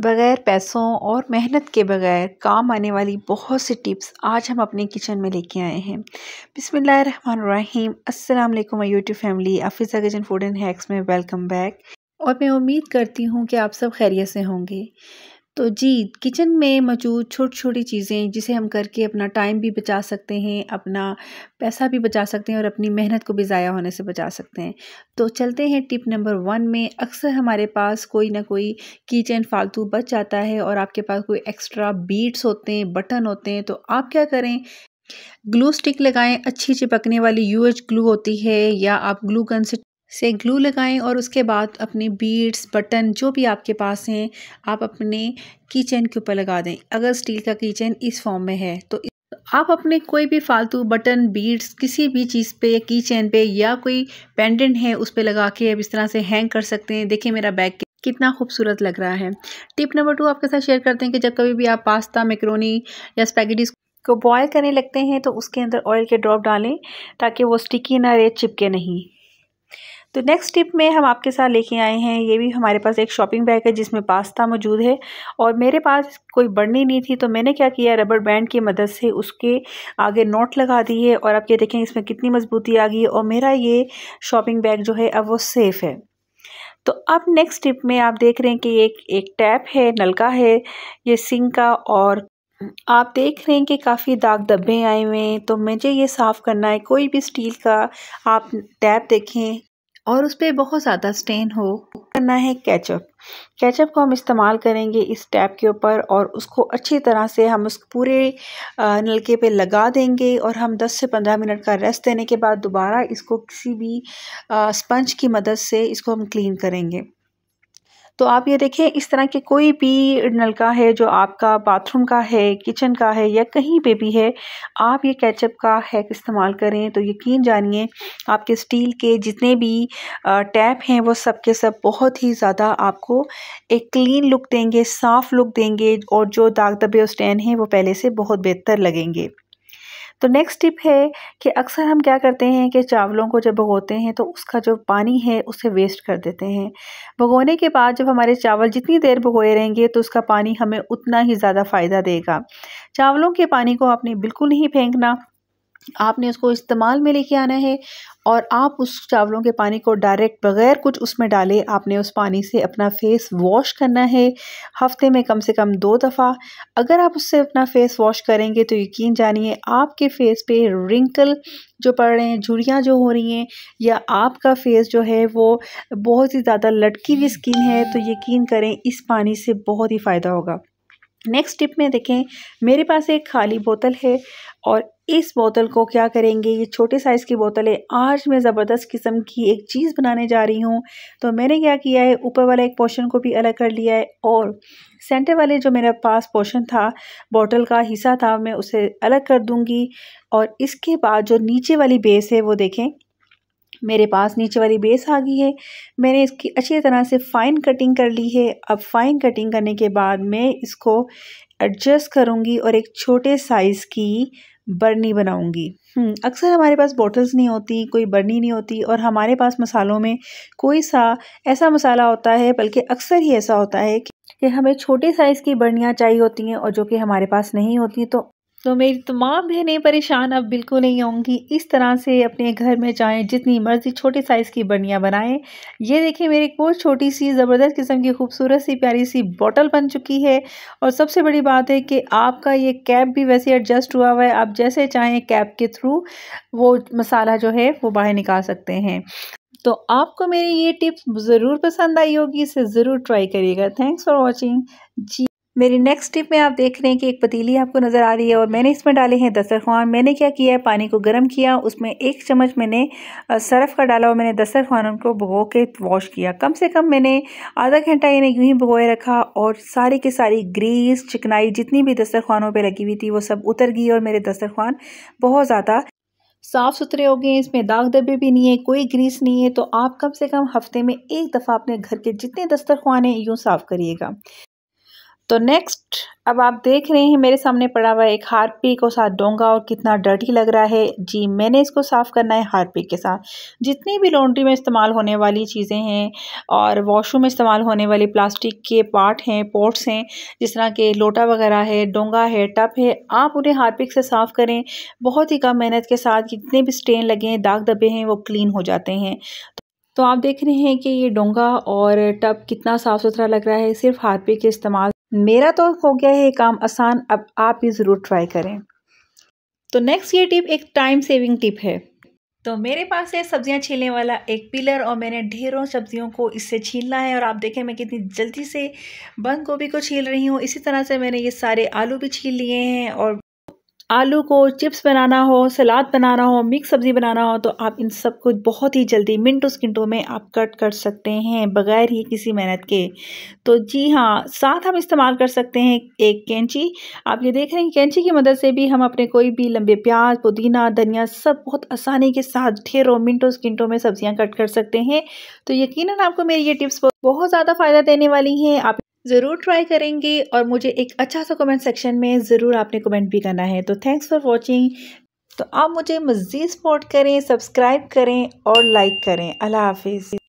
बग़ैर पैसों और मेहनत के बग़ैर काम आने वाली बहुत सी टिप्स आज हम अपने किचन में लेके आए हैं बिसमीम असल माई यूट्यूब फैमिली अफीज़ा गजन फूड एंड हैक्स में वेलकम बैक और मैं उम्मीद करती हूँ कि आप सब खैरियत से होंगे तो जी किचन में मौजूद छोटी छोटी चीज़ें जिसे हम करके अपना टाइम भी बचा सकते हैं अपना पैसा भी बचा सकते हैं और अपनी मेहनत को भी ज़ाया होने से बचा सकते हैं तो चलते हैं टिप नंबर वन में अक्सर हमारे पास कोई ना कोई किचन फालतू बच जाता है और आपके पास कोई एक्स्ट्रा बीट्स होते हैं बटन होते हैं तो आप क्या करें ग्लू स्टिक लगाएं अच्छी चिपकने वाली यूएच ग्लू होती है या आप ग्लू गन से से ग्लू लगाएं और उसके बाद अपने बीड्स बटन जो भी आपके पास हैं आप अपने कीचन के ऊपर लगा दें अगर स्टील का कीचन इस फॉर्म में है तो आप अपने कोई भी फालतू बटन बीड्स किसी भी चीज़ पे की चेन पे या कोई पेंडेंट है उस पर लगा के अब इस तरह से हैंग कर सकते हैं देखिए मेरा बैग कितना खूबसूरत लग रहा है टिप नंबर टू आपके साथ शेयर करते हैं कि जब कभी भी आप पास्ता मैक्रोनी या स्पैगेटिस को बॉयल करने लगते हैं तो उसके अंदर ऑयल के ड्रॉप डालें ताकि वो स्टिकी ना रहे चिपके नहीं तो नेक्स्ट टिप में हम आपके साथ लेके आए हैं ये भी हमारे पास एक शॉपिंग बैग है जिसमें पास्ता मौजूद है और मेरे पास कोई बढ़नी नहीं थी तो मैंने क्या किया रबर बैंड की मदद से उसके आगे नोट लगा दी है और आप ये देखें इसमें कितनी मजबूती आ गई और मेरा ये शॉपिंग बैग जो है अब वो सेफ़ है तो अब नेक्स्ट टिप में आप देख रहे हैं कि एक एक टैप है नलका है ये सिंक का और आप देख रहे हैं कि काफ़ी दाग धब्बे आए हुए हैं तो मुझे ये साफ़ करना है कोई भी स्टील का आप टैप देखें और उस पर बहुत ज़्यादा स्टेन हो करना है कैचअप कैचअप को हम इस्तेमाल करेंगे इस टैप के ऊपर और उसको अच्छी तरह से हम उस पूरे नलके पे लगा देंगे और हम 10 से 15 मिनट का रेस्ट देने के बाद दोबारा इसको किसी भी स्पंज की मदद से इसको हम क्लीन करेंगे तो आप ये देखें इस तरह के कोई भी नलका है जो आपका बाथरूम का है किचन का है या कहीं पे भी है आप ये कैचअप का हैक इस्तेमाल करें तो यकीन जानिए आपके स्टील के जितने भी टैप हैं वो सब के सब बहुत ही ज़्यादा आपको एक क्लीन लुक देंगे साफ़ लुक देंगे और जो दाग दबे और स्टैन हैं वो पहले से बहुत बेहतर लगेंगे तो नेक्स्ट टिप है कि अक्सर हम क्या करते हैं कि चावलों को जब भगोते हैं तो उसका जो पानी है उसे वेस्ट कर देते हैं भगोने के बाद जब हमारे चावल जितनी देर भगोए रहेंगे तो उसका पानी हमें उतना ही ज़्यादा फ़ायदा देगा चावलों के पानी को आपने बिल्कुल नहीं फेंकना आपने उसको इस्तेमाल में लेके आना है और आप उस चावलों के पानी को डायरेक्ट बगैर कुछ उसमें डाले आपने उस पानी से अपना फेस वॉश करना है हफ्ते में कम से कम दो दफ़ा अगर आप उससे अपना फेस वॉश करेंगे तो यकीन जानिए आपके फेस पे रिंकल जो पड़ रहे हैं झुरियाँ जो हो रही हैं या आपका फेस जो है वो बहुत ही ज़्यादा लटकी हुई स्किन है तो यकीन करें इस पानी से बहुत ही फ़ायदा होगा नेक्स्ट टिप में देखें मेरे पास एक खाली बोतल है और इस बोतल को क्या करेंगे ये छोटे साइज़ की बोतल है आज मैं ज़बरदस्त किस्म की एक चीज़ बनाने जा रही हूँ तो मैंने क्या किया है ऊपर वाला एक पोर्शन को भी अलग कर लिया है और सेंटर वाले जो मेरे पास पोर्शन था बोतल का हिस्सा था मैं उसे अलग कर दूँगी और इसके बाद जो नीचे वाली बेस है वो देखें मेरे पास नीचे वाली बेस आ गई है मैंने इसकी अच्छी तरह से फ़ाइन कटिंग कर ली है अब फ़ाइन कटिंग करने के बाद मैं इसको एडजस्ट करूँगी और एक छोटे साइज़ की बर्नी बनाऊँगी हम्म, अक्सर हमारे पास बॉटल्स नहीं होती कोई बर्नी नहीं होती और हमारे पास मसालों में कोई सा ऐसा मसाला होता है बल्कि अक्सर ही ऐसा होता है कि हमें छोटे साइज़ की बर्नियाँ चाहिए होती हैं और जो कि हमारे पास नहीं होती तो तो मेरी तमाम बहनें परेशान अब बिल्कुल नहीं होंगी इस तरह से अपने घर में चाहें जितनी मर्ज़ी छोटे साइज़ की बर्नियाँ बनाएं ये देखिए मेरी बहुत छोटी सी ज़बरदस्त किस्म की खूबसूरत सी प्यारी सी बॉटल बन चुकी है और सबसे बड़ी बात है कि आपका ये कैप भी वैसे एडजस्ट हुआ हुआ है आप जैसे चाहें कैप के थ्रू वो मसाला जो है वो बाहर निकाल सकते हैं तो आपको मेरी ये टिप्स ज़रूर पसंद आई होगी इसे ज़रूर ट्राई करिएगा थैंक्स फॉर वॉचिंग जी मेरी नेक्स्ट टिप में आप देख रहे हैं कि एक पतीली आपको नज़र आ रही है और मैंने इसमें डाले हैं दस्तरखान मैंने क्या किया है पानी को गर्म किया उसमें एक चम्मच मैंने सरफ का डाला और मैंने दस्तरखानों को भगो के वॉश किया कम से कम मैंने आधा घंटा इन्हें यूँ ही भगोए रखा और सारी की सारी ग्रीस चिकनाई जितनी भी दस्तरखानों पर लगी हुई थी वो सब उतर गई और मेरे दस्तरखान बहुत ज़्यादा साफ़ सुथरे हो गए इसमें दाग दबे भी नहीं है कोई ग्रीस नहीं है तो आप कम से कम हफ्ते में एक दफ़ा अपने घर के जितने दस्तरखान हैं यूँ साफ़ करिएगा तो नेक्स्ट अब आप देख रहे हैं मेरे सामने पड़ा हुआ एक हारपी और साथ डोंगा और कितना डर्टी लग रहा है जी मैंने इसको साफ़ करना है हारपिक के साथ जितनी भी लॉन्ड्री में इस्तेमाल होने वाली चीज़ें हैं और वॉशरूम में इस्तेमाल होने वाले प्लास्टिक के पार्ट हैं पोर्ट्स हैं जिस तरह के लोटा वगैरह है डोंगा है टप है आप उन्हें हारपिक से साफ़ करें बहुत ही कम मेहनत के साथ जितने भी स्टेन लगे हैं दाग दबे हैं वो क्लीन हो जाते हैं तो आप देख रहे हैं कि ये डोंगा और टप कितना साफ़ सुथरा लग रहा है सिर्फ हारपिक के इस्तेमाल मेरा तो हो गया है ये काम आसान अब आप ही ज़रूर ट्राई करें तो नेक्स्ट ये टिप एक टाइम सेविंग टिप है तो मेरे पास है सब्जियां छीलने वाला एक पिलर और मैंने ढेरों सब्जियों को इससे छीलना है और आप देखें मैं कितनी जल्दी से बंद गोभी को छील रही हूँ इसी तरह से मैंने ये सारे आलू भी छील लिए हैं और आलू को चिप्स बनाना हो सलाद बनाना हो मिक्स सब्ज़ी बनाना हो तो आप इन सब को बहुत ही जल्दी मिनटों सेकंडों में आप कट कर सकते हैं बग़ैर ही किसी मेहनत के तो जी हाँ साथ हम इस्तेमाल कर सकते हैं एक कैंची आप ये देख रहे हैं कैंची की मदद से भी हम अपने कोई भी लंबे प्याज पुदीना धनिया सब बहुत आसानी के साथ ढेरों मिनटों सेकंडों में सब्ज़ियाँ कट कर सकते हैं तो यकीन आपको मेरी ये टिप्स बहुत ज़्यादा फ़ायदा देने वाली हैं आप ज़रूर ट्राई करेंगे और मुझे एक अच्छा सा कमेंट सेक्शन में ज़रूर आपने कमेंट भी करना है तो थैंक्स फॉर वॉचिंग तो आप मुझे मज़ीद सपोर्ट करें सब्सक्राइब करें और लाइक करें अल्लाह हाफिज़